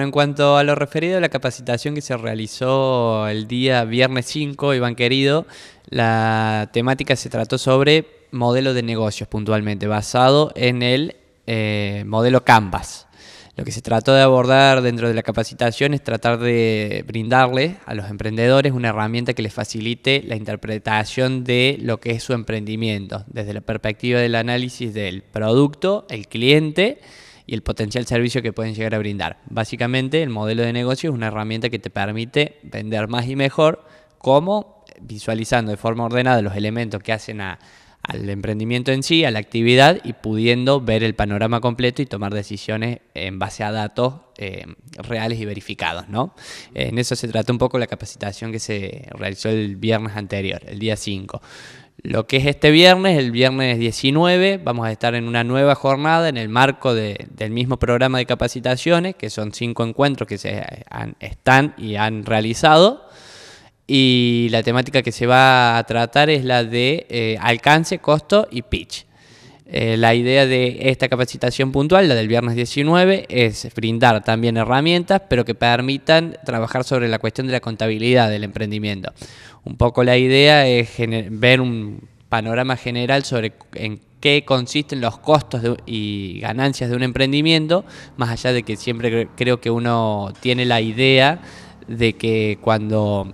en cuanto a lo referido a la capacitación que se realizó el día viernes 5, Iván Querido, la temática se trató sobre modelo de negocios puntualmente, basado en el eh, modelo Canvas. Lo que se trató de abordar dentro de la capacitación es tratar de brindarle a los emprendedores una herramienta que les facilite la interpretación de lo que es su emprendimiento, desde la perspectiva del análisis del producto, el cliente, el potencial servicio que pueden llegar a brindar. Básicamente, el modelo de negocio es una herramienta que te permite vender más y mejor, como visualizando de forma ordenada los elementos que hacen al emprendimiento en sí, a la actividad y pudiendo ver el panorama completo y tomar decisiones en base a datos eh, reales y verificados. ¿no? En eso se trata un poco la capacitación que se realizó el viernes anterior, el día 5 lo que es este viernes, el viernes 19, vamos a estar en una nueva jornada en el marco del mismo programa de capacitaciones, que son cinco encuentros que se han, están y han realizado. Y la temática que se va a tratar es la de eh, alcance, costo y pitch. Eh, la idea de esta capacitación puntual, la del viernes 19, es brindar también herramientas, pero que permitan trabajar sobre la cuestión de la contabilidad del emprendimiento. Un poco la idea es ver un panorama general sobre en qué consisten los costos y ganancias de un emprendimiento, más allá de que siempre creo que uno tiene la idea de que cuando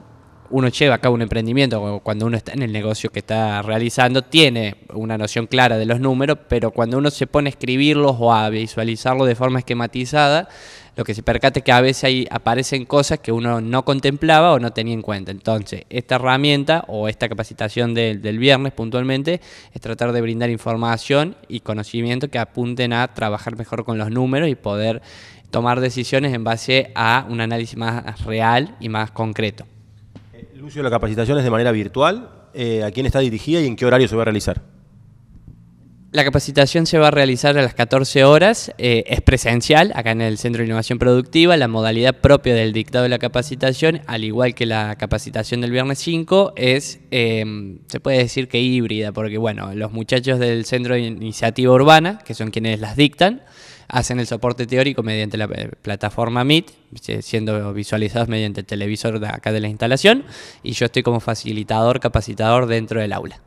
uno lleva a cabo un emprendimiento, cuando uno está en el negocio que está realizando, tiene una noción clara de los números, pero cuando uno se pone a escribirlos o a visualizarlos de forma esquematizada, lo que se percate es que a veces ahí aparecen cosas que uno no contemplaba o no tenía en cuenta. Entonces, esta herramienta o esta capacitación del viernes puntualmente es tratar de brindar información y conocimiento que apunten a trabajar mejor con los números y poder tomar decisiones en base a un análisis más real y más concreto. Lucio, la capacitación es de manera virtual. Eh, ¿A quién está dirigida y en qué horario se va a realizar? La capacitación se va a realizar a las 14 horas, eh, es presencial acá en el Centro de Innovación Productiva, la modalidad propia del dictado de la capacitación, al igual que la capacitación del viernes 5, es, em, se puede decir que híbrida, porque bueno, los muchachos del Centro de Iniciativa Urbana, que son quienes las dictan, hacen el soporte teórico mediante la eh, plataforma Meet, eh, siendo visualizados mediante el televisor de acá de la instalación, y yo estoy como facilitador, capacitador dentro del aula.